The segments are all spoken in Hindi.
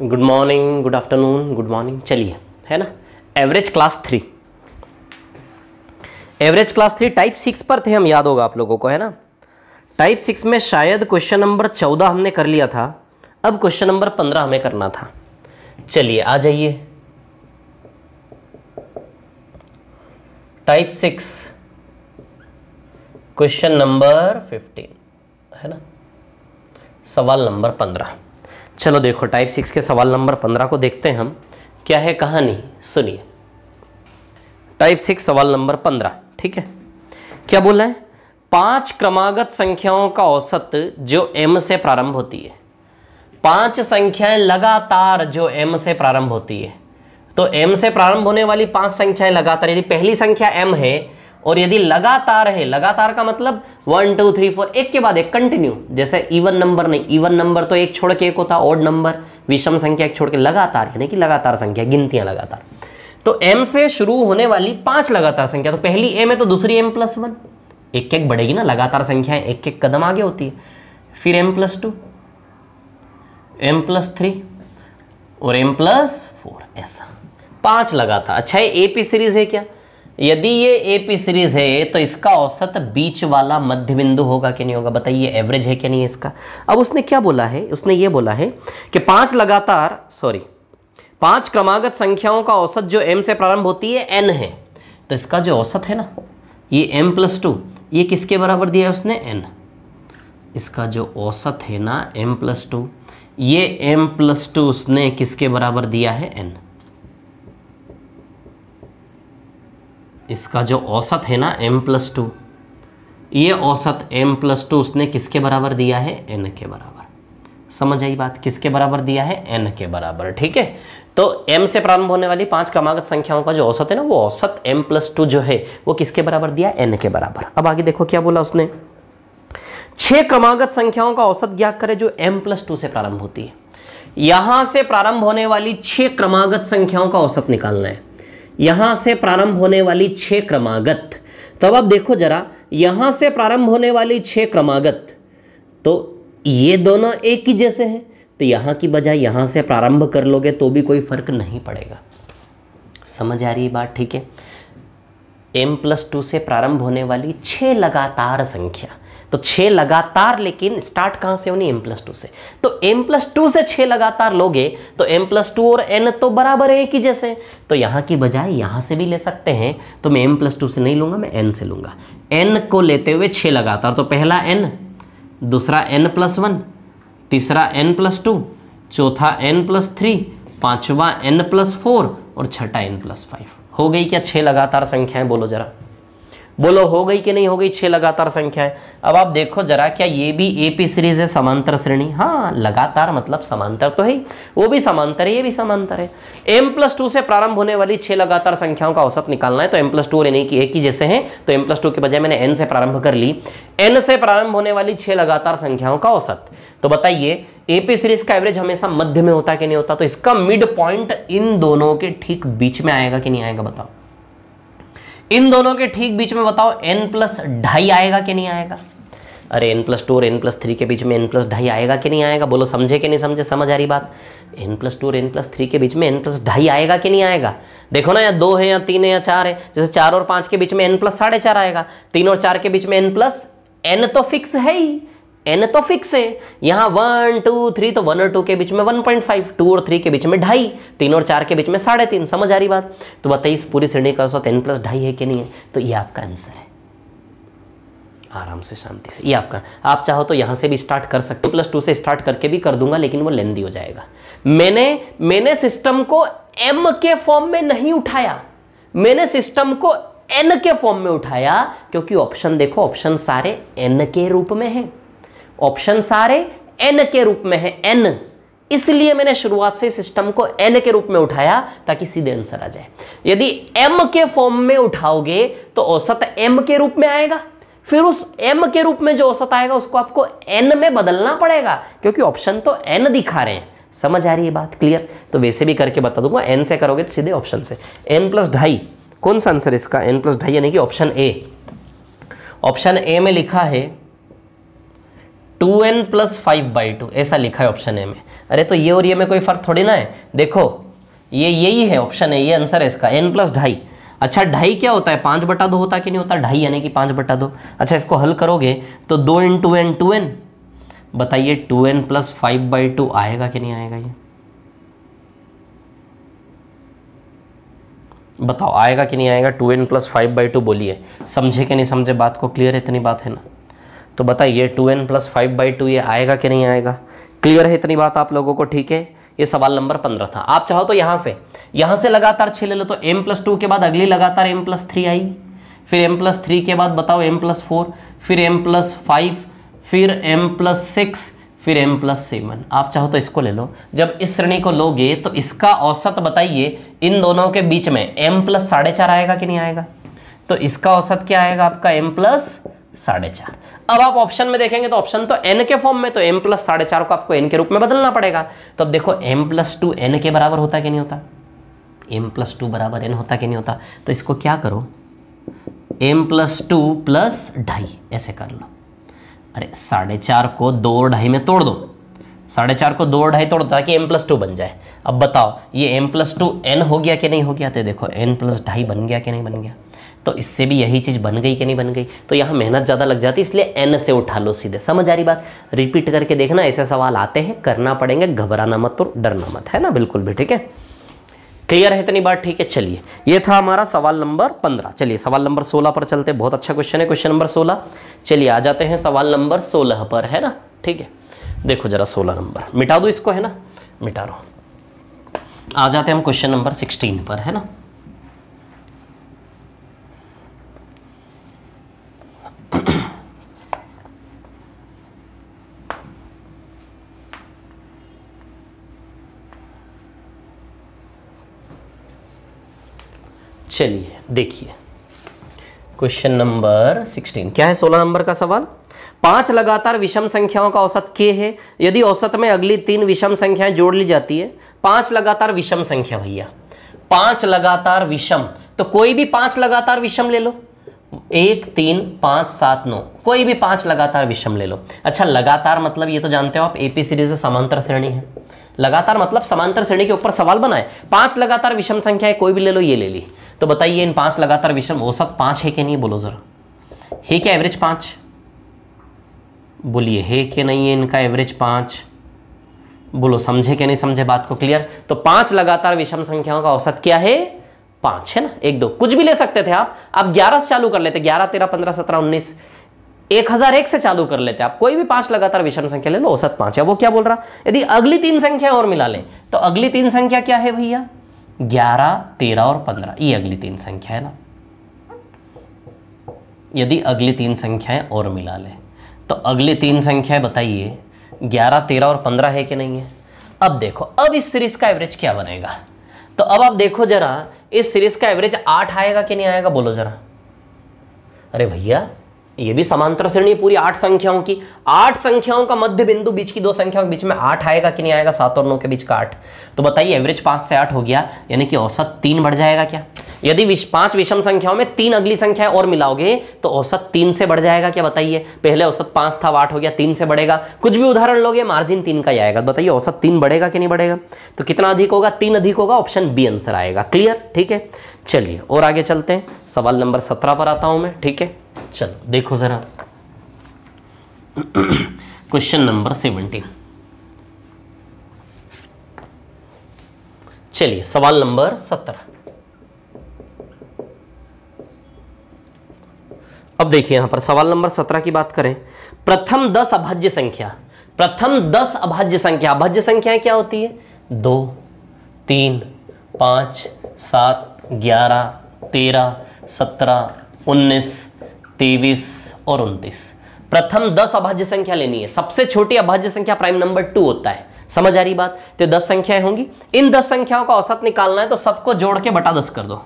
good morning good afternoon good morning चलिए है ना average class three average class three type six पर थे हम याद होगा आप लोगों को है ना टाइप सिक्स में शायद क्वेश्चन नंबर चौदह हमने कर लिया था अब क्वेश्चन नंबर पंद्रह हमें करना था चलिए आ जाइए type six question number fifteen है ना सवाल नंबर पंद्रह चलो देखो टाइप सिक्स के सवाल नंबर पंद्रह को देखते हैं हम क्या है कहानी सुनिए टाइप सिक्स सवाल नंबर पंद्रह ठीक है क्या बोला है पांच क्रमागत संख्याओं का औसत जो एम से प्रारंभ होती है पांच संख्याएं लगातार जो एम से प्रारंभ होती है तो एम से प्रारंभ होने वाली पांच संख्याएं लगातार यदि पहली संख्या एम है और यदि लगातार है लगातार का मतलब वन टू थ्री फोर एक के बाद एक कंटिन्यू जैसे इवन नंबर नहीं इवन नंबर तो एक छोड़ के एक होता ऑड नंबर विषम संख्या एक छोड़ के लगातार यानी कि लगातार संख्या गिनतियां लगातार तो एम से शुरू होने वाली पांच लगातार संख्या तो पहली एम है तो दूसरी एम प्लस वन एक एक बढ़ेगी ना लगातार संख्याएं एक एक कदम आगे होती है फिर M plus two M plus three और एम प्लस फोर ऐसा पांच लगातार अच्छा ये ए पी सीरीज है क्या यदि ये ए पी सीरीज है तो इसका औसत बीच वाला मध्य बिंदु होगा कि नहीं होगा बताइए एवरेज है कि नहीं इसका अब उसने क्या बोला है उसने ये बोला है कि पांच लगातार सॉरी पांच क्रमागत संख्याओं का औसत जो एम से प्रारंभ होती है एन है तो इसका जो औसत है ना ये एम प्लस टू ये किसके बराबर दिया है उसने एन इसका जो औसत है ना एम प्लस टू ये एम प्लस टू उसने किसके बराबर दिया है एन इसका जो औसत है ना m प्लस टू ये औसत m प्लस टू उसने किसके बराबर दिया है n के बराबर समझ आई बात किसके बराबर दिया है n के बराबर ठीक है तो m से प्रारंभ होने वाली पांच क्रमागत संख्याओं का जो औसत है ना वो औसत m प्लस टू जो है वो किसके बराबर दिया n के बराबर अब आगे देखो क्या बोला उसने छह क्रमागत संख्याओं का औसत ज्ञात करें जो m प्लस टू से प्रारंभ होती है यहां से प्रारंभ होने वाली छह क्रमागत संख्याओं का औसत निकालना है यहां से प्रारंभ होने वाली छह क्रमागत तब तो अब देखो जरा यहां से प्रारंभ होने वाली छः क्रमागत तो ये दोनों एक ही जैसे हैं तो यहां की बजाय यहां से प्रारंभ कर लोगे तो भी कोई फर्क नहीं पड़ेगा समझ आ रही है बात ठीक है एम प्लस टू से प्रारंभ होने वाली छह लगातार संख्या तो छह लगातार लेकिन स्टार्ट कहां से होनी एम प्लस टू से तो एम प्लस टू से छह लगातार लोगे तो एम प्लस टू और एन तो बराबर है एक ही जैसे तो यहां की बजाय यहां से भी ले सकते हैं तो मैं एम प्लस टू से नहीं लूंगा मैं एन से लूंगा एन को लेते हुए छह लगातार तो पहला एन दूसरा एन प्लस वन तीसरा एन प्लस टू चौथा एन प्लस थ्री पांचवा एन प्लस फोर और छठा एन प्लस फाइव हो गई क्या छह लगातार संख्याएं बोलो जरा बोलो हो गई कि नहीं हो गई छह लगातार है अब आप देखो जरा क्या ये भी ए पी सीरीज है समांतर श्रेणी हाँ लगातार मतलब समांतर तो है वो भी समांतर है ये भी समांतर है एम प्लस टू से प्रारंभ होने वाली छह लगातार संख्याओं का औसत निकालना है तो एम प्लस टू और एन की एक ही जैसे हैं तो एम प्लस टू के बजाय मैंने एन से प्रारंभ कर ली एन से प्रारंभ होने वाली छह लगातार संख्याओं का औसत तो बताइए एपी सीरीज का एवरेज हमेशा मध्य में होता कि नहीं होता तो इसका मिड पॉइंट इन दोनों के ठीक बीच में आएगा कि नहीं आएगा बताओ इन दोनों के ठीक बीच में बताओ एन प्लस ढाई आएगा कि नहीं आएगा अरे एन प्लस टू और एन प्लस थ्री के बीच में एन प्लस ढाई आएगा कि नहीं आएगा बोलो समझे कि नहीं समझे समझ आ रही बात एन प्लस टू और एन प्लस थ्री के बीच में एन प्लस ढाई आएगा कि नहीं आएगा देखो ना या दो है या तीन है या चार है जैसे चार और पांच के बीच में एन प्लस साढ़े चार आएगा तीन और चार के बीच में एन प्लस एन तो फिक्स है ही एन तो फिक्स है यहां वन टू थ्री तो वन और टू के बीच में वन पॉइंट फाइव टू और थ्री के बीच में ढाई तीन और चार के बीच में साढ़े तीन समझ आ रही बात तो बताइए इस पूरी श्रेणी का औसत एन प्लस ढाई है कि नहीं है तो ये आपका आंसर है आराम से शांति से ये आपका आप चाहो तो यहां से भी स्टार्ट कर सकते हो प्लस टू से स्टार्ट करके भी कर दूंगा लेकिन वो लेंदी हो जाएगा मैंने मैंने सिस्टम को एम के फॉर्म में नहीं उठाया मैंने सिस्टम को एन के फॉर्म में उठाया क्योंकि ऑप्शन देखो ऑप्शन सारे एन के रूप में है ऑप्शन सारे एन के रूप में है एन इसलिए मैंने शुरुआत से सिस्टम को एन के रूप में उठाया ताकि सीधे आंसर आ जाए यदि एम के फॉर्म में उठाओगे तो औसत एम के रूप में आएगा फिर उस एम के रूप में जो औसत आएगा उसको आपको एन में बदलना पड़ेगा क्योंकि ऑप्शन तो एन दिखा रहे हैं समझ आ रही है बात क्लियर तो वैसे भी करके बता दूंगा एन से करोगे तो सीधे ऑप्शन से एन प्लस ढाई कौन सा आंसर इसका एन प्लस ढाई यानी कि ऑप्शन ए ऑप्शन ए में लिखा है two n plus five by two ऐसा लिखा है ऑप्शन ए में अरे तो ये और ये में कोई फ़र्क थोड़ी ना है देखो ये यही है ऑप्शन है ये आंसर है इसका एन प्लस ढाई अच्छा ढाई क्या होता है पाँच बटा दो होता कि नहीं होता ढाई यानी कि पाँच बटा दो अच्छा इसको हल करोगे तो दो इन टू एन टू एन बताइए two n plus five by two आएगा कि नहीं आएगा ये बताओ आएगा कि नहीं आएगा two n plus five by two बोलिए समझे कि नहीं समझे बात को क्लियर है इतनी बात है ना तो बताइए two n plus five by two ये आएगा कि नहीं आएगा क्लियर है इतनी बात आप लोगों को ठीक है ये सवाल नंबर पंद्रह था आप चाहो तो यहाँ से यहाँ से लगातार छः ले लो तो एम प्लस टू के बाद अगली लगातार एम प्लस थ्री आई फिर एम प्लस थ्री के बाद बताओ एम प्लस फोर फिर एम प्लस फाइव फिर एम प्लस सिक्स फिर एम प्लस सेवन आप चाहो तो इसको ले लो जब इस श्रेणी को लोगे तो इसका औसत बताइए इन दोनों के बीच में एम प्लस साढ़े चार आएगा कि नहीं आएगा तो इसका औसत क्या आएगा आपका एम प्लस साढ़े चार अब आप ऑप्शन में देखेंगे तो ऑप्शन तो एन के फॉर्म में तो एम प्लस साढ़े चार को आपको एन के रूप में बदलना पड़ेगा तो अब देखो एम प्लस टू एन के बराबर होता कि नहीं होता एम प्लस टू बराबर एन होता कि नहीं होता तो इसको क्या करो एम प्लस टू प्लस ढाई ऐसे कर लो अरे साढ़े चार को दो ढाई में तोड़ दो साढ़े चार को दो ढाई तोड़ दो ताकि एम प्लस टू बन जाए अब बताओ ये एम प्लस टू एन हो गया कि नहीं हो गया तो देखो एन प्लस ढाई बन गया कि नहीं बन गया तो इससे भी यही चीज़ बन गई कि नहीं बन गई तो यहाँ मेहनत ज़्यादा लग जाती इसलिए एन से उठा लो सीधे समझ आ रही बात रिपीट करके देखना ऐसे सवाल आते हैं करना पड़ेंगे घबराना मत और डरना मत है ना बिल्कुल भी ठीक है क्लियर है इतनी बात ठीक है चलिए ये था हमारा सवाल नंबर पंद्रह चलिए सवाल नंबर सोलह पर चलते बहुत अच्छा क्वेश्चन है क्वेश्चन नंबर सोलह चलिए आ जाते हैं सवाल नंबर सोलह पर है ना ठीक है देखो जरा सोलह नंबर मिटा दो इसको है ना मिटा रहा आ जाते हैं हम क्वेश्चन नंबर सिक्सटीन पर है ना चलिए देखिए क्वेश्चन नंबर सिक्सटीन क्या है सोलह नंबर का सवाल पांच लगातार विषम संख्याओं का औसत के है यदि औसत में अगली तीन विषम संख्याएं जोड़ ली जाती है पांच लगातार विषम संख्या भैया पांच लगातार विषम तो कोई भी पांच लगातार विषम ले लो एक तीन पाँच सात नौ कोई भी पाँच लगातार विषम ले लो अच्छा लगातार मतलब ये तो जानते हो आप एपी सीरीज समांतर श्रेणी है लगातार मतलब समांतर श्रेणी के ऊपर सवाल बनाए पांच लगातार विषम संख्या है कोई भी ले लो ये ले ली तो बताइए इन पांच लगातार विषम औसत पांच है कि नहीं बोलो जरा है क्या एवरेज पांच बोलिए है कि नहीं है इनका एवरेज पाँच बोलो समझे क्या नहीं समझे बात को क्लियर तो पांच लगातार विषम संख्याओं का औसत क्या है पांच है ना एक दो कुछ भी ले सकते थे आप आप ग्यारह से चालू कर लेते ग्यारह तेरह पंद्रह सत्रह उन्नीस एक हजार एक से चालू कर लेते आप कोई भी पांच लगातार विषम संख्या ले लो औसत पांच है वो क्या बोल रहा यदि अगली तीन संख्या और मिला ले तो अगली तीन संख्या क्या है भैया ग्यारह तेरह और पंद्रह ये अगली तीन संख्या है ना यदि अगली तीन संख्याएं और मिला ले तो अगली तीन संख्याएं बताइए ग्यारह तेरह और पंद्रह है कि नहीं है अब देखो अब इस सीरीज का एवरेज क्या बनेगा तो अब आप देखो जरा इस सीरीज का एवरेज आठ आएगा कि नहीं आएगा बोलो जरा अरे भैया ये भी समांतर श्रेणी पूरी आठ संख्याओं की आठ संख्याओं का मध्य बिंदु बीच की दो संख्याओं के बीच में आठ आएगा कि नहीं आएगा सात और नौ के बीच का आठ तो बताइए एवरेज पांच से आठ हो गया यानी कि औसत तीन बढ़ जाएगा क्या यदि विश, पांच विषम संख्याओं में तीन अगली संख्या और मिलाओगे तो औसत तीन से बढ़ जाएगा क्या बताइए पहले औसत पांच था आठ हो गया तीन से बढ़ेगा कुछ भी उदाहरण लोगे मार्जिन तीन का ही आएगा तो बताइए औसत तीन बढ़ेगा कि नहीं बढ़ेगा तो कितना अधिक होगा तीन अधिक होगा ऑप्शन बी आंसर आएगा क्लियर ठीक है चलिए और आगे चलते हैं सवाल नंबर सत्रह पर आता हूँ मैं ठीक है चलो देखो ज़रा क्वेश्चन नंबर सेवनटीन चलिए सवाल नंबर सत्रह अब देखिए यहां पर सवाल नंबर सत्रह की बात करें प्रथम दस अभाज्य संख्या प्रथम दस अभाज्य संख्या अभाज्य संख्या क्या होती है दो तीन पांच सात ग्यारह तेरह सत्रह उन्नीस तेईस और उनतीस प्रथम दस अभाज्य संख्या लेनी है सबसे छोटी अभाज्य संख्या प्राइम नंबर टू होता है समझ आ रही बात तो दस संख्याएं होंगी इन दस संख्याओं का औसत निकालना है तो सबको जोड़ के बटा दस कर दो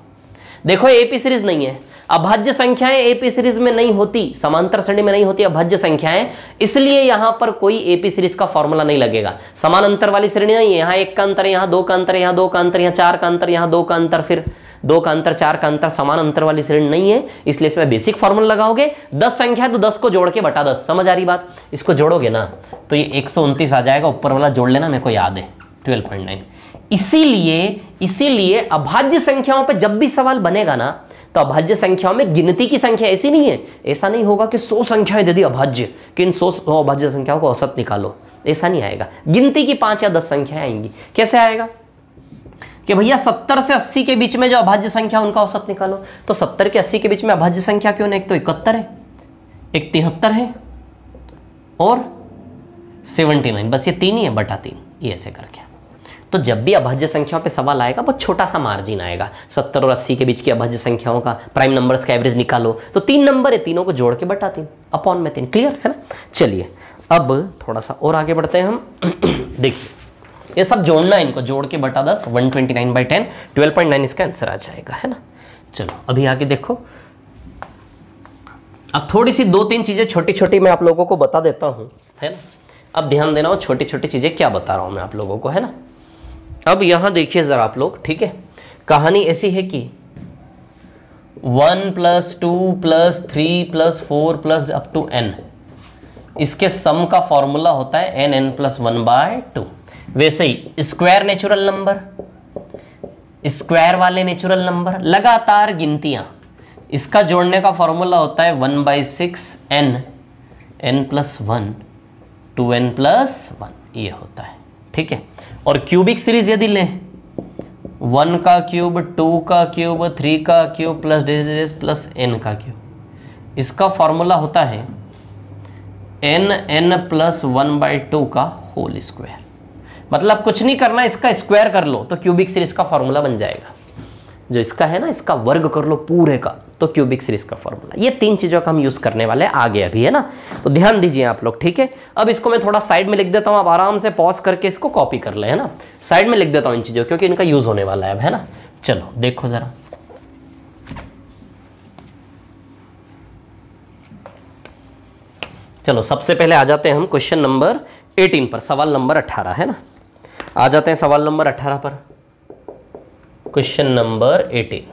देखो एपी सीरीज नहीं है अभाज्य संख्याएं एपी सीरीज में नहीं होती समांतर श्रेणी में नहीं होती अभाज्य संख्याएं इसलिए यहां पर कोई एपी सीरीज का फॉर्मूला नहीं लगेगा समान अंतर वाली श्रेणी नहीं है यहां एक का अंतर यहां दो का अंतर यहां दो का अंतर यहां चार का अंतर यहां दो का अंतर फिर दो का अंतर चार का अंतर समान अंतर वाली श्रेणी नहीं है इसलिए इसमें बेसिक फॉर्मूला लगाओगे दस संख्या है तो दस को जोड़ के बटा दस समझ आ रही बात इसको जोड़ोगे ना तो ये एक आ जाएगा ऊपर वाला जोड़ लेना मेरे को याद है ट्वेल्व इसीलिए इसीलिए अभाज्य संख्याओं पर जब भी सवाल बनेगा ना तो अभाज्य संख्याओं में गिनती की संख्या ऐसी नहीं है ऐसा नहीं होगा कि सौ संख्याएं दे दी अभाज्य कि इन सौ अभाज्य संख्याओं को औसत निकालो ऐसा नहीं आएगा गिनती की पांच या दस संख्याएं आएंगी कैसे आएगा कि भैया सत्तर से अस्सी के बीच में जो अभाज्य संख्या उनका औसत निकालो तो सत्तर के अस्सी के बीच में अभाज्य संख्या क्यों नहीं एक तो इकहत्तर है एक तिहत्तर है और सेवेंटी नाइन बस ये तीन ही है बटा तीन ये ऐसे करके तो जब भी अभाज्य संख्याओं पे सवाल आएगा वो छोटा सा मार्जिन आएगा सत्तर और अस्सी के बीच की अभाज्य संख्याओं का प्राइम नंबर का एवरेज निकालो तो तीन नंबर है तीनों को जोड़ के बटा तीन अपॉन में तीन क्लियर है ना चलिए अब थोड़ा सा और आगे बढ़ते हैं हम देखिए ये सब जोड़ना इनको जोड़ के बटा दस one twenty nine by ten twelve point nine इसका आंसर आ जाएगा है ना चलो अभी आगे देखो अब थोड़ी सी दो तीन चीज़ें छोटी छोटी मैं आप लोगों को बता देता हूँ है ना अब ध्यान देना हो छोटी छोटी चीज़ें क्या बता रहा हूं मैं आप लोगों को है ना अब यहां देखिए ज़रा आप लोग ठीक है कहानी ऐसी है कि one plus two plus three plus four plus up to n इसके सम का फॉर्मूला होता है n n plus one by two वैसे ही स्क्वायर नेचुरल नंबर स्क्वायर वाले नेचुरल नंबर लगातार गिनतियां इसका जोड़ने का फॉर्मूला होता है one by six n n plus one two n plus one ये होता है ठीक है और क्यूबिक सीरीज यदि लें वन का क्यूब टू का क्यूब थ्री का क्यूब प्लस डेज प्लस एन का क्यूब इसका फॉर्मूला होता है n n plus one by two का होल स्क्वायर मतलब कुछ नहीं करना इसका स्क्वायर कर लो तो क्यूबिक सीरीज का फॉर्मूला बन जाएगा जो इसका है ना इसका वर्ग कर लो पूरे का तो क्यूबिक सीरीज का फॉर्मूला ये तीन चीज़ों का हम यूज़ करने वाले हैं आगे अभी है ना तो ध्यान दीजिए आप लोग ठीक है अब इसको मैं थोड़ा साइड में लिख देता हूं आप आराम से पॉज करके इसको कॉपी कर ले है ना साइड में लिख देता हूं इन चीज़ों क्योंकि इनका यूज़ होने वाला है अब है ना चलो देखो ज़रा चलो सबसे पहले आ जाते हैं हम क्वेश्चन नंबर 18 पर सवाल नंबर 18 है ना आ जाते हैं सवाल नंबर अट्ठारह पर क्वेश्चन नंबर एटीन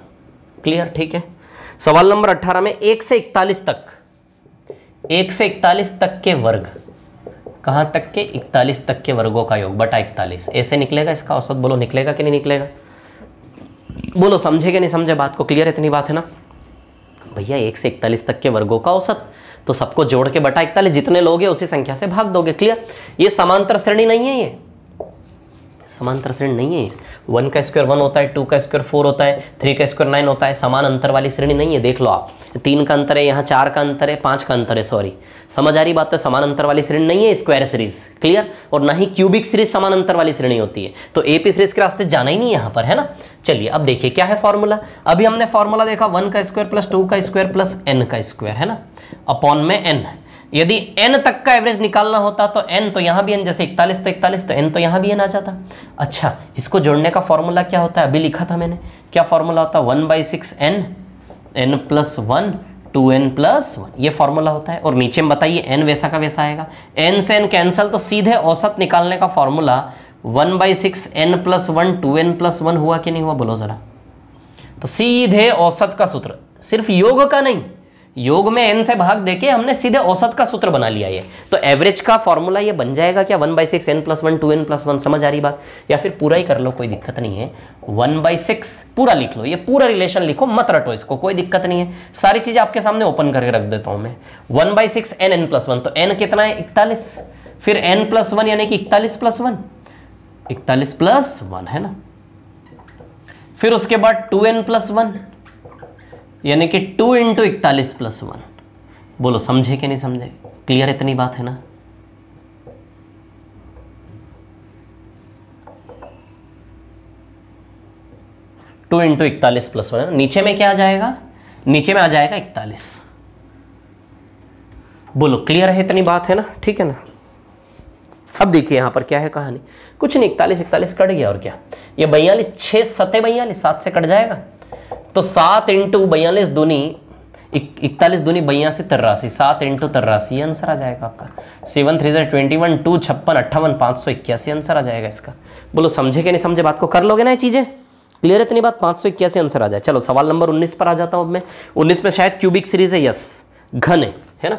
क्लियर ठीक है सवाल नंबर अट्ठारह में एक से इकतालीस तक एक से इकतालीस तक के वर्ग कहां तक के इकतालीस तक के वर्गों का योग बटा इकतालीस ऐसे निकलेगा इसका औसत बोलो निकलेगा कि नहीं निकलेगा बोलो समझे कि नहीं समझे बात को क्लियर इतनी बात है ना भैया एक से इकतालीस तक के वर्गों का औसत तो सबको जोड़ के बटा इकतालीस जितने लोग हैं उसी संख्या से भाग दोगे क्लियर ये समांतर श्रेणी नहीं है ये समांतर श्रेणी नहीं है वन का स्क्वायर वन होता है टू का स्क्वायर फोर होता है थ्री का स्क्वायर नाइन होता है समान अंतर वाली श्रेणी नहीं है देख लो आप तीन का अंतर है यहाँ चार का अंतर है पाँच का अंतर है सॉरी समझ आ रही बात है तो समान अंतर वाली श्रेणी नहीं है स्क्वायर सीरीज क्लियर और ना ही क्यूबिक सीरीज समान अंतर वाली श्रेणी होती है तो ए पी सीरीज के रास्ते जाना ही नहीं यहाँ पर है ना चलिए अब देखिए क्या है फॉर्मूला अभी हमने फॉर्मूला देखा वन का स्क्वायर प्लस टू का स्क्वायर प्लस एन का स्क्वायर है ना अपॉन में एन यदि एन तक का एवरेज निकालना होता तो एन तो यहाँ भी एन जैसे इकतालीस तो इकतालीस तो एन तो यहाँ भी एन आ जाता अच्छा इसको जोड़ने का फॉर्मूला क्या होता है अभी लिखा था मैंने क्या फॉर्मूला होता है one by six n n plus one two n plus one ये फॉर्मूला होता है और नीचे में बताइए एन वैसा का वैसा आएगा एन से एन कैंसल तो सीधे औसत निकालने का formula one by six n plus one two n plus one हुआ कि नहीं हुआ बोलो ज़रा तो सीधे औसत का सूत्र सिर्फ योग का नहीं योग में एन से भाग देके हमने सीधे औसत का सूत्र बना लिया ये तो एवरेज का फॉर्मूला ये बन जाएगा क्या one by six n plus one two n plus one समझ आ रही बात या फिर पूरा ही कर लो कोई दिक्कत नहीं है वन बाई सिक्स पूरा लिख लो ये पूरा रिलेशन लिखो मत रटो इसको कोई दिक्कत नहीं है सारी चीज़ें आपके सामने ओपन करके रख देता हूं मैं one by six n n plus one तो एन कितना है इकतालीस फिर एन प्लस वन यानी कि इकतालीस प्लस वन इकतालीस प्लस वन है ना फिर उसके बाद टू एन प्लस वन यानी कि टू इंटू इकतालीस प्लस वन बोलो समझे कि नहीं समझे क्लियर इतनी बात है ना टू इंटू इकतालीस प्लस वन नीचे में क्या आ जाएगा नीचे में आ जाएगा इकतालीस बोलो क्लियर है इतनी बात है ना ठीक है ना अब देखिए यहां पर क्या है कहानी कुछ नहीं इकतालीस इकतालीस कट गया और क्या ये बयालीस छह सतह बयालीस सात से कट जाएगा तो सात इंटू बयालीस दूनी इकतालीस दूनी बयासी तिरासी सात इंटू तिरासी आंसर आ जाएगा आपका सेवन थ्री जै ट्वेंटी वन टू छप्पन अट्ठावन पाँच सौ इक्यासी आंसर आ जाएगा इसका बोलो समझे कि नहीं समझे बात को कर लोगे ना ये चीज़ें क्लियर इतनी बात पाँच सौ इक्यासी आंसर आ जाए चलो सवाल नंबर उन्नीस पर आ जाता हूँ अब मैं उन्नीस में शायद क्यूबिक सीरीज है यस घन है ना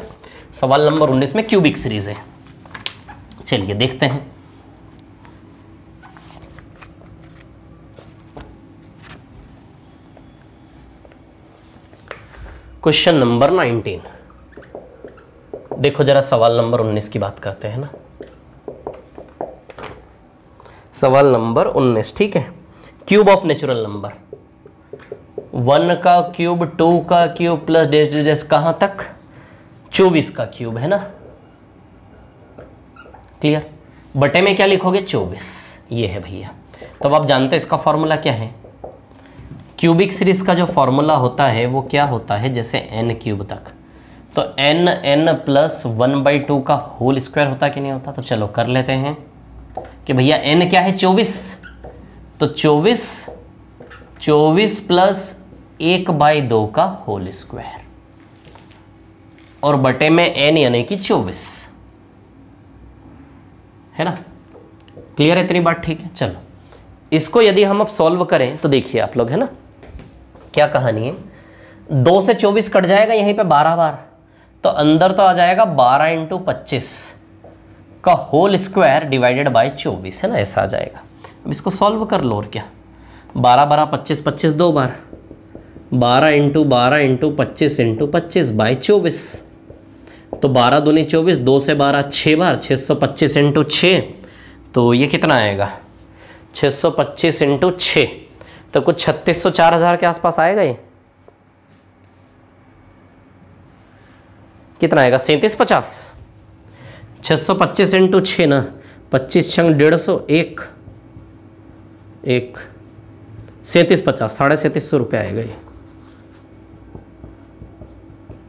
सवाल नंबर उन्नीस में क्यूबिक सीरीज है चलिए देखते हैं क्वेश्चन नंबर नाइनटीन देखो जरा सवाल नंबर उन्नीस की बात करते हैं ना सवाल नंबर उन्नीस ठीक है cube of natural number one का क्यूब टू का क्यूब प्लस डेस डेस कहां तक चौबीस का क्यूब है ना क्लियर बटे में क्या लिखोगे चौबीस ये है भैया तो आप जानते हैं इसका फॉर्मूला क्या है क्यूबिक सीरीज का जो फॉर्मूला होता है वो क्या होता है जैसे एन क्यूब तक तो n n plus one by two का होल स्क्वायर होता कि नहीं होता तो चलो कर लेते हैं कि भैया एन क्या है चौबीस तो चौबीस चौबीस प्लस एक बाई दो का होल स्क्वायर और बटे में एन यानी कि चौबीस है ना क्लियर है इतनी बात ठीक है चलो इसको यदि हम अब सॉल्व करें तो देखिए आप लोग है ना क्या कहानी है दो से चौबीस कट जाएगा यहीं पे बारह बार तो अंदर तो आ जाएगा बारह इंटू पच्चीस का होल स्क्वायर डिवाइडेड बाय चौबीस है ना ऐसा आ जाएगा अब इसको सॉल्व कर लो और क्या बारह बारह पच्चीस पच्चीस दो बार बारह इंटू बारह इंटू पच्चीस इंटू पच्चीस बाई चौबीस तो बारह दूनी चौबीस दो से बारह छः बार छः सौ पच्चीस इंटू छः तो ये कितना आएगा छः सौ पच्चीस इंटू छः तो कुछ छत्तीस सौ चार हज़ार के आसपास आएगा ये कितना आएगा सैंतीस पचास छह सौ पच्चीस इंटू छ ना पच्चीस छंग डेढ़ सौ एक एक सैंतीस पचास साढ़े सैंतीस सौ रुपये आएगा ये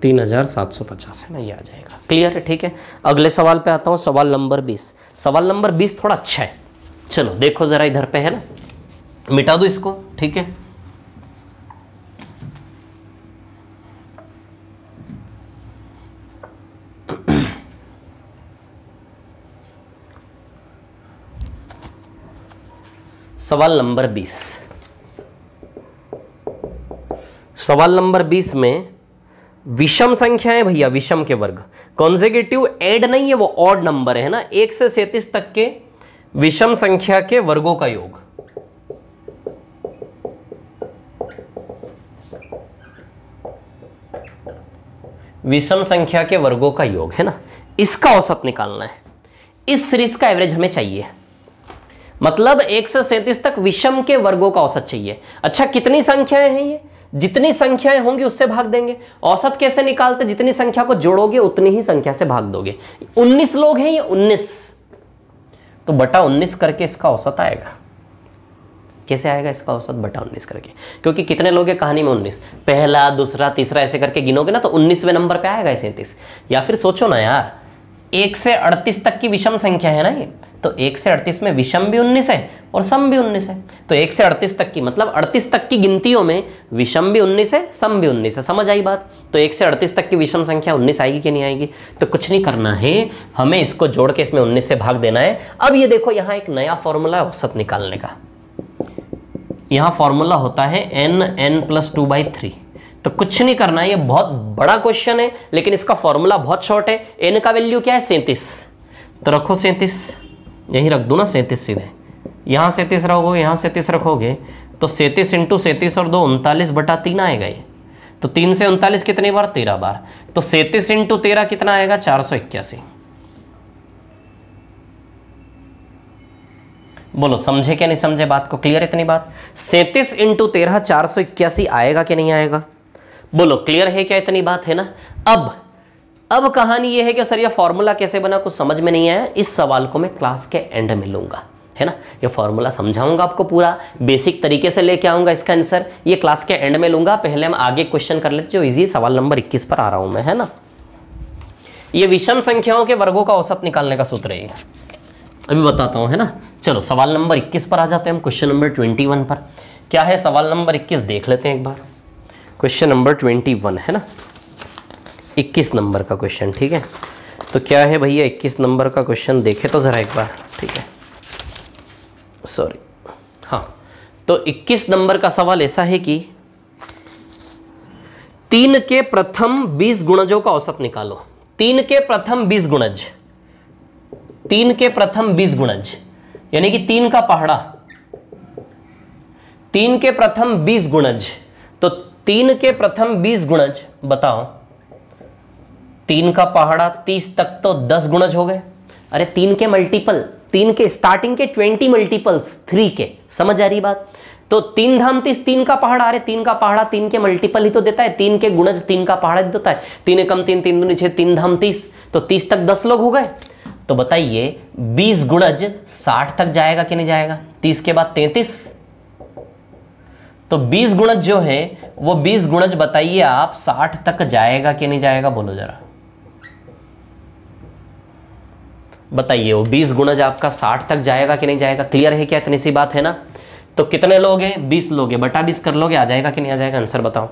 तीन हज़ार सात सौ पचास है ना ये आ जाएगा क्लियर है ठीक है अगले सवाल पे आता हूँ सवाल नंबर बीस सवाल नंबर बीस थोड़ा अच्छा है चलो देखो ज़रा इधर पे है ना मिटा दो इसको ठीक है सवाल नंबर बीस सवाल नंबर बीस में विषम संख्याएं भैया विषम के वर्ग कॉन्जेगेटिव एड नहीं है वो ऑड नंबर है ना एक से सैंतीस तक के विषम संख्या के वर्गों का योग विषम संख्या के वर्गों का योग है ना इसका औसत निकालना है इस सीरीज का एवरेज हमें चाहिए मतलब एक से सैंतीस तक विषम के वर्गों का औसत चाहिए अच्छा कितनी संख्याएं हैं ये जितनी संख्याएं होंगी उससे भाग देंगे औसत कैसे निकालते जितनी संख्या को जोड़ोगे उतनी ही संख्या से भाग दोगे 19 लोग हैं ये 19 तो बटा 19 करके इसका औसत आएगा कैसे आएगा इसका औसत बटा उन्नीस करके क्योंकि कितने लोग हैं कहानी में उन्नीस पहला दूसरा तीसरा ऐसे करके गिनोगे ना तो उन्नीसवें नंबर पर आएगा सैंतीस या फिर सोचो ना यार एक से अड़तीस तक की विषम संख्या है ना ये तो एक से अड़तीस में विषम भी उन्नीस है और सम भी उन्नीस है तो एक से अड़तीस तक की मतलब अड़तीस तक की गिनतियों में विषम भी उन्नीस है सम भी उन्नीस है समझ आई बात तो एक से अड़तीस तक की विषम संख्या उन्नीस आएगी कि नहीं आएगी तो कुछ नहीं करना है हमें इसको जोड़ के इसमें उन्नीस से भाग देना है अब ये देखो यहाँ एक नया फॉर्मूला है औसत निकालने का यहाँ फॉर्मूला होता है n n plus two by three तो कुछ नहीं करना है ये बहुत बड़ा क्वेश्चन है लेकिन इसका फॉर्मूला बहुत शॉर्ट है एन का वैल्यू क्या है सैंतीस तो रखो सैंतीस यहीं रख दो ना सैंतीस सीधे यहाँ सैंतीस रखोगे यहाँ सैंतीस रखोगे तो सैंतीस इंटू सैंतीस और दो उनतालीस बटा तीन आएगा ये तो तीन से उनतालीस कितनी बार तेरह बार तो सैंतीस इंटू तेरह कितना आएगा चार सौ इक्यासी बोलो समझे क्या नहीं समझे बात को क्लियर इतनी बात सैंतीस इंटू तेरह चार सौ इक्यासी आएगा कि नहीं आएगा बोलो क्लियर है क्या इतनी बात है ना अब अब कहानी यह है कि सर यह फॉर्मूला कैसे बना कुछ समझ में नहीं आया इस सवाल को मैं क्लास के एंड में लूंगा है ना ये फॉर्मूला समझाऊंगा आपको पूरा बेसिक तरीके से लेके आऊंगा इसका आंसर ये क्लास के एंड में लूंगा पहले हम आगे क्वेश्चन कर लेते जो इजी सवाल नंबर 21 पर आ रहा हूं मैं है ना ये विषम संख्याओं के वर्गों का औसत निकालने का सूत्र है अभी बताता हूँ है ना चलो सवाल नंबर इक्कीस पर आ जाते हैं हम क्वेश्चन नंबर ट्वेंटी वन पर क्या है सवाल नंबर इक्कीस देख लेते हैं एक बार क्वेश्चन नंबर ट्वेंटी वन है ना इक्कीस नंबर का क्वेश्चन ठीक है तो क्या है भैया इक्कीस नंबर का क्वेश्चन देखे तो ज़रा एक बार ठीक है सॉरी हाँ तो 21 नंबर का सवाल ऐसा है कि तीन के प्रथम बीस गुणजों का औसत निकालो तीन के प्रथम बीस गुणज तीन के प्रथम बीस गुणज यानी कि तीन का पहाड़ा तीन के प्रथम बीस गुणज तो तीन के प्रथम बीस गुणज बताओ तीन का पहाड़ा तीस तक तो दस गुणज हो गए अरे तीन के मल्टीपल तीन के स्टार्टिंग के ट्वेंटी मल्टीपल्स थ्री के समझ आ रही बात तो तीन धाम तीस तीन का पहाड़ा अरे तीन का पहाड़ा तीन के मल्टीपल ही तो देता है तीन के गुणज तीन का पहाड़ा देता है तीन कम तीन तीन दूनी छः तीन धाम तीस तो तीस तक दस लोग हो गए तो बताइए 20 गुणज 60 तक जाएगा कि नहीं जाएगा 30 के बाद 33 तो 20 गुणज जो है वो 20 गुणज बताइए आप 60 तक जाएगा कि नहीं जाएगा बोलो जरा बताइए वो 20 गुणज आपका 60 तक जाएगा कि नहीं जाएगा क्लियर है क्या इतनी सी बात है ना तो कितने लोग हैं बीस लोग हैं बटा बीस कर लोगे आ जाएगा कि नहीं आ जाएगा आंसर बताओ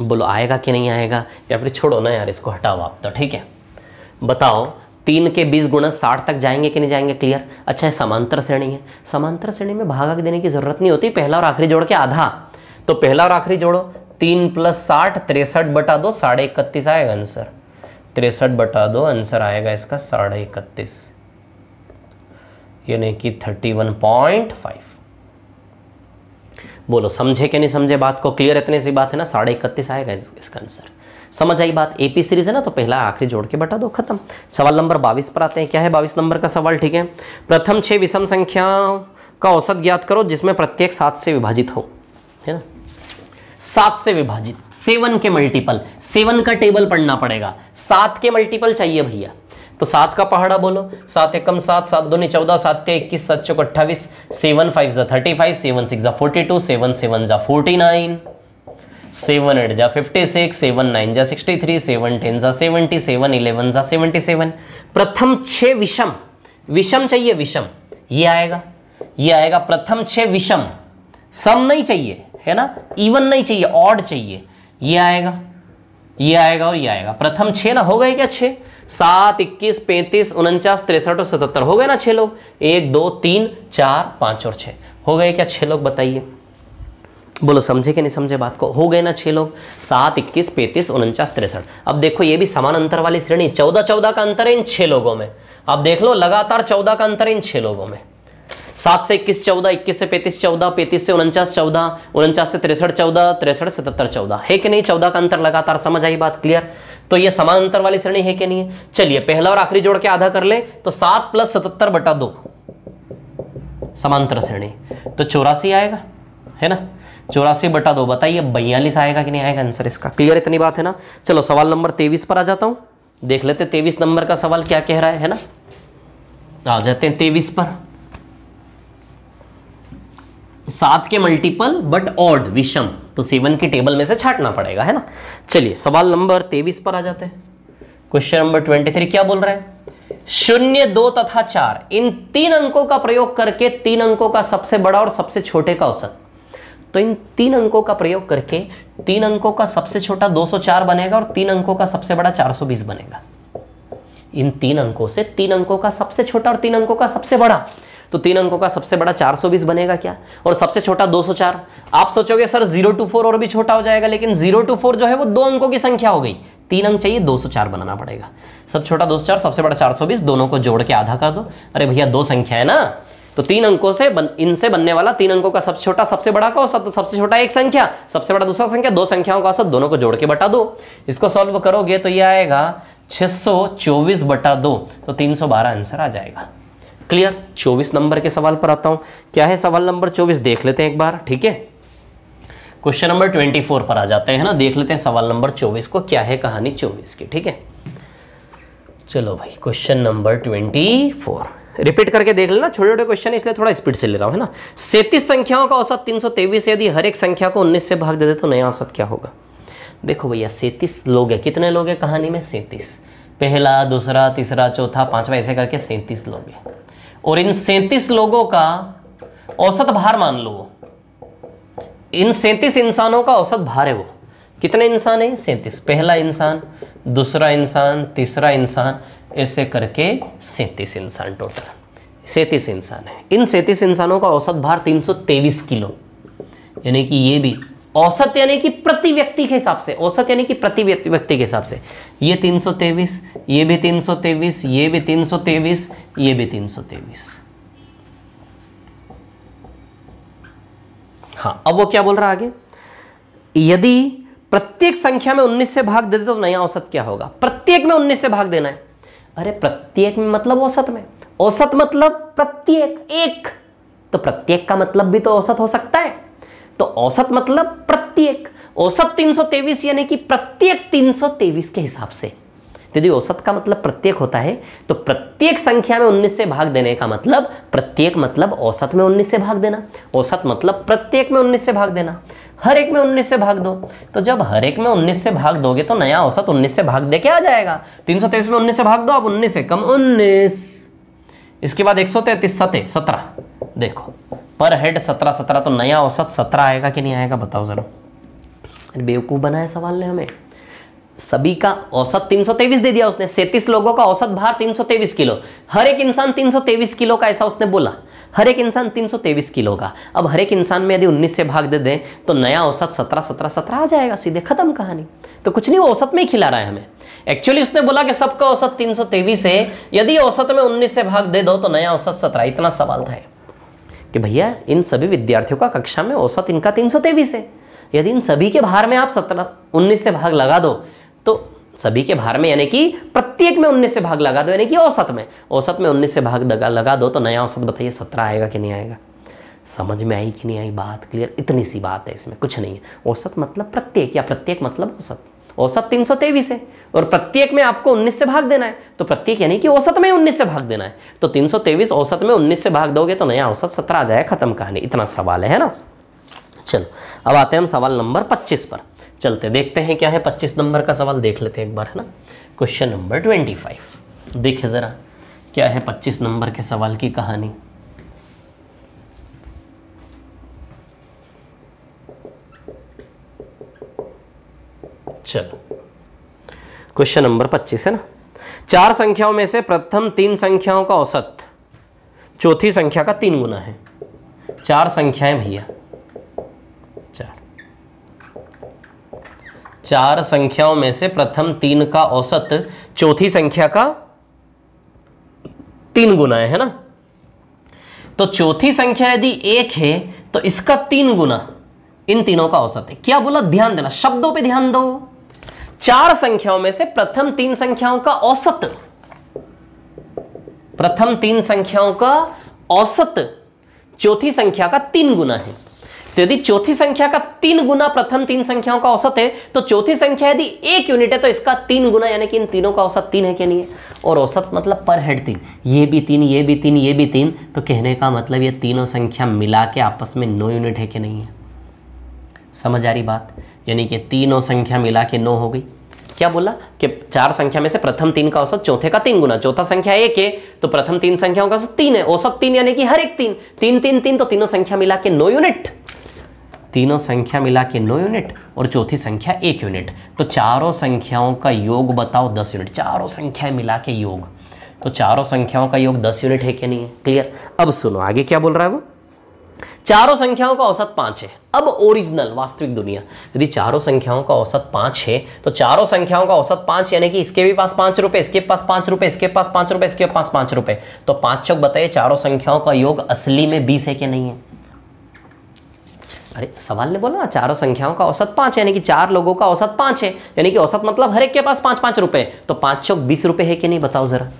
बोलो आएगा कि नहीं आएगा या फिर छोड़ो ना यार इसको हटाओ आप तो ठीक है बताओ तीन के बीस गुणा साठ तक जाएंगे कि नहीं जाएंगे क्लियर अच्छा है समांतर श्रेणी है समांतर श्रेणी में भागा देने की जरूरत नहीं होती पहला और आखिरी जोड़ के आधा तो पहला और आखिरी जोड़ो तीन प्लस साठ तिरसठ बटा दो साढ़े इकतीस आएगा आंसर तिरसठ बटा दो आंसर आएगा इसका साढ़े इकतीस यानी कि थर्टी वन पॉइंट फाइव बोलो समझे कि नहीं समझे बात को क्लियर इतनी सी बात है ना साढ़े इकतीस आएगा इसका आंसर समझ आई बात एपी सीरीज है ना तो पहला आखिरी जोड़ के बटा दो खत्म सवाल नंबर बाईस पर आते हैं क्या है बाईस नंबर का सवाल ठीक है प्रथम छह विषम संख्या का औसत ज्ञात करो जिसमें प्रत्येक सात से विभाजित हो है ना सात से विभाजित सेवन के मल्टीपल सेवन का टेबल पढ़ना पड़ेगा सात के मल्टीपल चाहिए भैया तो सात का पहाड़ा बोलो सात एकम सात सात दो चौदह सात इक्कीस सात चौक अट्ठावी सेवन फाइव जा थर्टी फाइव सेवन सिक्स जा फोर्टी टू सेवन सेवन जा फोर्टी नाइन सेवन एट जा फिफ्टी सिक्स सेवन नाइन जा सिक्सटी थ्री सेवन टेन जा सेवेंटी सेवन इलेवन जा सेवेंटी सेवन प्रथम छः विषम विषम चाहिए विषम ये आएगा ये आएगा प्रथम छः विषम सम नहीं चाहिए है ना इवन नहीं चाहिए ऑड चाहिए ये आएगा ये आएगा और ये आएगा प्रथम छः ना हो गए क्या छः सात इक्कीस पैंतीस उनचास तिरसठ और सतहत्तर हो गए ना छः लोग एक दो तीन चार पाँच और छः हो गए क्या छः लोग बताइए बोलो समझे कि नहीं समझे बात को हो गए ना छह लोग सात इक्कीस पैंतीस उनचास तिरसठ अब देखो ये भी समान अंतर वाली श्रेणी चौदह चौदह का अंतर है इन छह लोगों में अब देख लो लगातार चौदह का अंतर है इन छह लोगों में सात से इक्कीस चौदह इक्कीस से पैंतीस चौदह पैंतीस से उनचास चौदह उनचास से तिरसठ चौदह तिरसठ सतहत्तर चौदह है कि नहीं चौदह का अंतर लगातार समझ आई बात क्लियर तो ये समान अंतर वाली श्रेणी है कि नहीं है चलिए पहला और आखिरी जोड़ के आधा कर ले तो सात प्लस सतहत्तर बटा दो समांतर श्रेणी तो चौरासी आएगा है ना चौरासी बटा दो बताइए बयालीस आएगा कि नहीं आएगा आंसर इसका क्लियर इतनी बात है ना चलो सवाल नंबर तेईस पर आ जाता हूँ देख लेते तेईस नंबर का सवाल क्या कह रहा है है ना आ जाते हैं तेईस पर सात के मल्टीपल बट ऑड विषम तो सेवन की टेबल में से छाटना पड़ेगा है ना चलिए सवाल नंबर तेईस पर आ जाते हैं क्वेश्चन नंबर ट्वेंटी थ्री क्या बोल रहा है शून्य दो तथा चार इन तीन अंकों का प्रयोग करके तीन अंकों का सबसे बड़ा और सबसे छोटे का औसत तो इन तीन अंकों का प्रयोग करके तीन अंकों का सबसे छोटा 204 बनेगा और तीन अंकों का सबसे बड़ा 420 बनेगा इन तीन अंकों से तीन अंकों का सबसे छोटा और तीन अंकों का सबसे बड़ा तो तीन अंकों का सबसे बड़ा 420 बनेगा क्या और सबसे छोटा 204 आप सोचोगे सर जीरो टू फोर और भी छोटा हो जाएगा लेकिन जीरो टू फोर जो है वो दो अंकों की संख्या हो गई तीन अंक चाहिए 204 बनाना पड़ेगा सब छोटा 204 सबसे बड़ा 420 दोनों को जोड़ के आधा कर दो अरे भैया दो संख्या है ना तो तीन अंकों से बन, इनसे बनने वाला तीन अंकों का सबसे छोटा सबसे बड़ा का औसत सबसे छोटा एक संख्या सबसे बड़ा दूसरा संख्या दो संख्याओं का औसत दोनों को जोड़ के बटा दो इसको सॉल्व करोगे तो यह आएगा छह बटा दो तो तीन आंसर आ जाएगा क्लियर 24 नंबर के सवाल पर आता हूं क्या है सवाल नंबर 24 देख लेते हैं एक बार ठीक है क्वेश्चन नंबर 24 पर आ जाते हैं ना देख लेते हैं सवाल नंबर 24 को क्या है कहानी 24 की ठीक है चलो भाई क्वेश्चन नंबर 24 रिपीट करके देख लेना छोटे छोटे क्वेश्चन इसलिए थोड़ा स्पीड से ले रहा हूं है ना सैंतीस संख्याओं का औसत तीन सौ तेईस यदि हर एक संख्या को उन्नीस से भाग दे दे तो नया औसत क्या होगा देखो भैया सैंतीस लोग है कितने लोग है कहानी में सैंतीस पहला दूसरा तीसरा चौथा पांचवा ऐसे करके सैंतीस लोग है और इन सैंतीस लोगों का औसत भार मान लो इन सैंतीस इंसानों का औसत भार है वो कितने इंसान है सैंतीस पहला इंसान दूसरा इंसान तीसरा इंसान ऐसे करके सैंतीस इंसान टोटल सैंतीस इंसान है इन सैंतीस इंसानों का औसत भार 323 किलो यानी कि ये भी औसत यानी कि प्रति व्यक्ति के हिसाब से औसत यानी कि प्रति व्यक्ति के हिसाब से ये तीन सौ तेईस ये भी तीन सौ तेईस ये भी तीन सौ तेईस ये भी तीन सौ तेईस हाँ अब वो क्या बोल रहा आगे यदि प्रत्येक संख्या में उन्नीस से भाग दे दे तो नया औसत क्या होगा प्रत्येक में उन्नीस से भाग देना है अरे प्रत्येक में मतलब औसत में औसत मतलब प्रत्येक एक तो प्रत्येक का मतलब भी तो औसत हो सकता है तो औसत मतलब प्रत्येक औसत 323 यानी कि प्रत्येक 323 के हिसाब से तो यदि औसत का मतलब प्रत्येक होता है तो प्रत्येक संख्या में उन्नीस से भाग देने का मतलब प्रत्येक मतलब औसत में उन्नीस से भाग देना औसत मतलब प्रत्येक में उन्नीस से भाग देना हर एक में 19 से भाग दो तो जब हर एक में 19 से भाग दोगे तो नया औसत 19 से भाग दे के आ जाएगा 323 में 19 से भाग दो अब 19 से कम 19 इसके बाद एक सौ तैतीस सते सत्रह देखो पर हेड सत्रह सत्रह तो नया औसत सत्रह आएगा कि नहीं आएगा बताओ जरा बेवकूफ़ बनाया सवाल ने हमें सभी का औसत 323 दे दिया उसने सैतीस लोगों का औसत भार 323 किलो हर एक इंसान 323 किलो का ऐसा उसने बोला हर एक इंसान 323 किलो का अब हर एक इंसान में यदि उन्नीस से भाग दे दें तो नया औसत सत्रह सत्रह सत्रह आ जाएगा सीधे ख़त्म कहानी तो कुछ नहीं वो औसत में ही खिला रहा है हमें एक्चुअली उसने बोला कि सबका औसत 323 है यदि औसत में उन्नीस से भाग दे दो तो नया औसत सत्रह इतना सवाल था कि भैया इन सभी विद्यार्थियों का कक्षा में औसत इनका तीन है यदि इन सभी के भार में आप सत्रह उन्नीस से भाग लगा दो तो सभी के भार में यानी कि प्रत्येक में उन्नीस से भाग लगा दो यानी कि औसत में औसत में उन्नीस से भाग लगा दो तो नया औसत बताइए सत्रह आएगा कि नहीं आएगा समझ में आई कि नहीं आई बात क्लियर इतनी सी बात है इसमें कुछ नहीं है औसत मतलब प्रत्येक या प्रत्येक मतलब औसत औसत तीन सौ तेईस है और प्रत्येक में आपको उन्नीस से भाग देना है तो प्रत्येक यानी कि औसत में उन्नीस से भाग देना है तो तीन सौ तेईस औसत में उन्नीस से भाग दोगे तो नया औसत सत्रह आ जाए खत्म कहानी इतना सवाल है ना चलो अब आते हैं हम सवाल नंबर पच्चीस पर चलते देखते हैं क्या है पच्चीस नंबर का सवाल देख लेते हैं एक बार है ना क्वेश्चन नंबर ट्वेंटी फाइव देखे ज़रा क्या है पच्चीस नंबर के सवाल की कहानी चलो क्वेश्चन नंबर पच्चीस है ना चार संख्याओं में से प्रथम तीन संख्याओं का औसत चौथी संख्या का तीन गुना है चार संख्याएं भैया चार संख्याओं में से प्रथम तीन का औसत चौथी संख्या का तीन गुना है ना तो चौथी संख्या यदि एक है तो इसका तीन गुना इन तीनों का औसत है क्या बोला ध्यान देना शब्दों पे ध्यान दो चार संख्याओं में से प्रथम तीन संख्याओं का औसत प्रथम तीन संख्याओं का औसत चौथी संख्या का तीन गुना है तो यदि चौथी संख्या का तीन गुना प्रथम तीन संख्याओं का औसत है तो चौथी संख्या यदि एक यूनिट है तो इसका तीन गुना यानी कि इन तीनों का औसत तीन है क्या नहीं है और औसत मतलब पर हेड तीन ये भी तीन ये भी तीन ये भी तीन तो कहने का मतलब ये तीनों संख्या मिला के आपस में नौ यूनिट है कि नहीं है समझ आ रही बात यानी कि तीनों संख्या मिला के नौ हो गई क्या बोला कि चार संख्या में से प्रथम तीन का औसत चौथे का तीन गुना चौथा संख्या एक है तो प्रथम तीन संख्याओं का औसत तीन है औसत तीन यानी कि हर एक तीन तीन तीन तीन तो तीनों संख्या मिला के नौ यूनिट तीनों संख्या मिला के नौ यूनिट और चौथी संख्या एक यूनिट तो चारों संख्याओं का योग बताओ दस यूनिट चारों संख्या मिला के योग तो चारों संख्याओं का योग दस यूनिट है कि नहीं है क्लियर अब सुनो आगे क्या बोल रहा है वो चारों संख्याओं का औसत पाँच है अब ओरिजिनल वास्तविक दुनिया यदि चारों संख्याओं का औसत पाँच है तो चारों संख्याओं का औसत पाँच यानी कि इसके भी पास पांच रुपए इसके पास पांच रुपए इसके पास पांच रुपए इसके पास पांच रुपए तो पांच चौक बताइए चारों संख्याओं का योग असली में बीस है कि नहीं है अरे सवाल ने बोला ना चारों संख्याओं का औसत पांच है यानी कि चार लोगों का औसत पांच है यानी कि औसत मतलब हर एक के पास पांच पांच रुपए तो पांच चौक बीस रुपए है कि नहीं बताओ ज़रा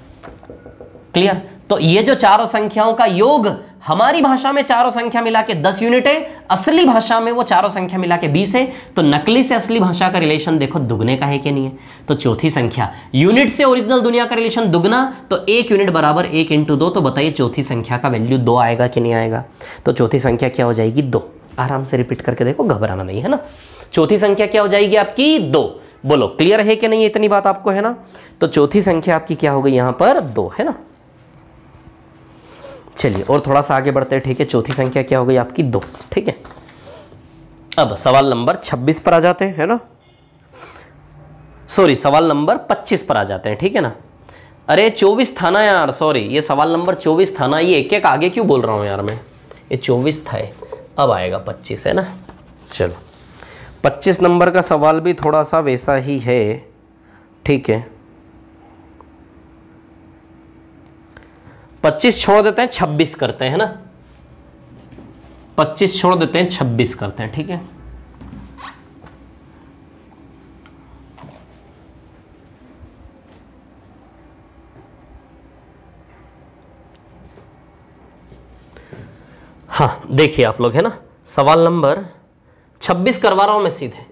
क्लियर तो ये जो चारों संख्याओं का योग हमारी भाषा में चारों संख्या मिला के दस यूनिट है असली भाषा में वो चारों संख्या मिला के बीस है तो नकली से असली भाषा का रिलेशन देखो दुगने का है कि नहीं है तो चौथी संख्या यूनिट से ओरिजिनल दुनिया का रिलेशन दुगना तो एक यूनिट बराबर एक इंटू दो तो बताइए चौथी संख्या का वैल्यू दो आएगा कि नहीं आएगा तो चौथी संख्या क्या हो जाएगी दो आराम से रिपीट करके देखो घबराना नहीं है ना चौथी संख्या क्या हो जाएगी आपकी दो बोलो क्लियर है कि नहीं इतनी बात आपको है ना तो चौथी संख्या आपकी क्या हो गई यहां पर दो है ना चलिए और थोड़ा सा आगे बढ़ते हैं ठीक है चौथी संख्या क्या हो गई आपकी दो ठीक है अब सवाल नंबर छब्बीस पर आ जाते हैं है ना सॉरी सवाल नंबर पच्चीस पर आ जाते हैं ठीक है ना अरे चौबीस था ना यार सॉरी ये सवाल नंबर चौबीस था ना ये एक एक आगे क्यों बोल रहा हूं यार मैं ये चौबीस था है अब आएगा पच्चीस है ना चलो पच्चीस नंबर का सवाल भी थोड़ा सा वैसा ही है ठीक है पच्चीस छोड़ देते हैं छब्बीस करते हैं ना पच्चीस छोड़ देते हैं छब्बीस करते हैं ठीक है हाँ देखिए आप लोग है ना सवाल नंबर छब्बीस करवा रहा हूँ मैं सीधे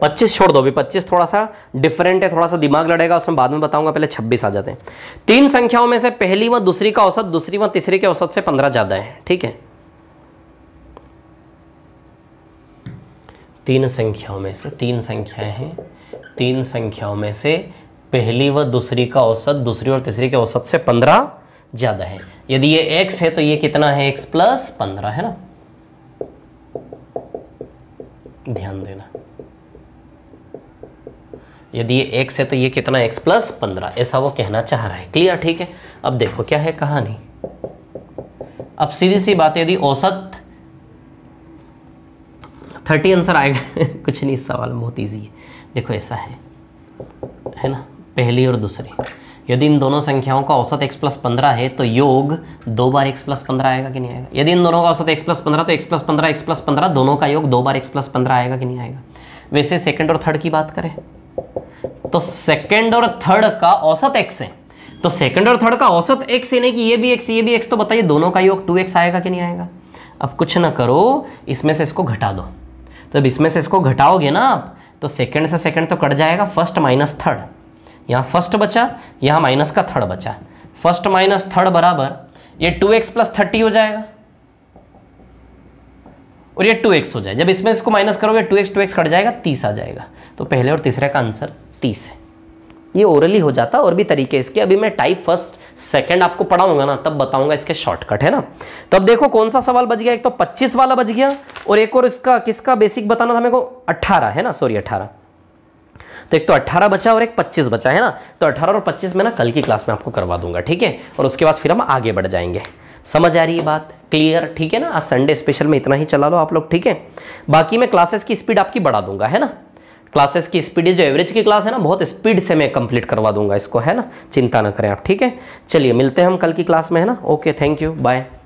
पच्चीस छोड़ दो अभी पच्चीस थोड़ा सा डिफरेंट है थोड़ा सा दिमाग लड़ेगा उसमें बाद में बताऊंगा पहले छब्बीस आ जाते हैं तीन संख्याओं में से पहली व दूसरी का औसत दूसरी व तीसरी के औसत से पंद्रह ज़्यादा है ठीक है तीन संख्याओं में से तीन संख्याएं हैं तीन संख्याओं में से पहली व दूसरी का औसत दूसरी और तीसरी के औसत से पंद्रह ज़्यादा है यदि ये एक्स है तो ये कितना है एक्स प्लस पंद्रह है ना ध्यान देना यदि ये x है तो ये कितना x प्लस पंद्रह ऐसा वो कहना चाह रहा है क्लियर ठीक है अब देखो क्या है कहानी अब सीधी सी बात यदि औसत थर्टी आंसर आएगा कुछ नहीं इस सवाल में बहुत ईजी है देखो ऐसा है है ना पहली और दूसरी यदि इन दोनों संख्याओं का औसत x प्लस पंद्रह है तो योग दो बार x प्लस पंद्रह आएगा कि नहीं आएगा यदि इन दोनों का औसत x प्लस पंद्रह तो x प्लस पंद्रह एक्स प्लस पंद्रह दोनों का योग दो बार x प्लस पंद्रह आएगा कि नहीं आएगा वैसे सेकंड और थर्ड की बात करें तो सेकेंड और थर्ड का औसत एक्स है तो सेकेंड और थर्ड का औसत एक्स यानी कि ये भी एक्स ये भी एक्स तो बताइए दोनों का योग टू एक्स आएगा कि नहीं आएगा अब कुछ ना करो इसमें से इसको घटा दो तो अब इसमें से इसको घटाओगे ना आप तो सेकेंड से सेकेंड तो कट जाएगा फर्स्ट माइनस थर्ड यहाँ फर्स्ट बचा यहाँ माइनस का थर्ड बचा फर्स्ट माइनस थर्ड बराबर ये टू एक्स प्लस थर्टी हो जाएगा और ये टू एक्स हो जाए जब इसमें इसको माइनस करोगे two x two x cut जाएगा तीस आ जाएगा तो पहले और तीसरे का आंसर तीस है ये ओरली हो जाता और भी तरीके इसके अभी मैं टाइप फर्स्ट सेकेंड आपको पढ़ाऊंगा ना तब बताऊंगा इसके शॉर्टकट है ना तो अब देखो कौन सा सवाल बच गया एक तो 25 वाला बच गया और एक और इसका किसका बेसिक बताना था मेरे को 18 है ना सॉरी 18 तो एक तो 18 बचा और एक 25 बचा है ना तो 18 और 25 में ना कल की क्लास में आपको करवा दूंगा ठीक है और उसके बाद फिर हम आगे बढ़ जाएंगे समझ आ रही है बात क्लियर ठीक है ना आज संडे स्पेशल में इतना ही चला लो आप लोग ठीक है बाकी मैं क्लासेस की स्पीड आपकी बढ़ा दूंगा है ना क्लासेस की स्पीड जो एवरेज की क्लास है ना बहुत स्पीड से मैं कंप्लीट करवा दूंगा इसको है ना चिंता ना करें आप ठीक है चलिए मिलते हैं हम कल की क्लास में है ना ओके थैंक यू बाय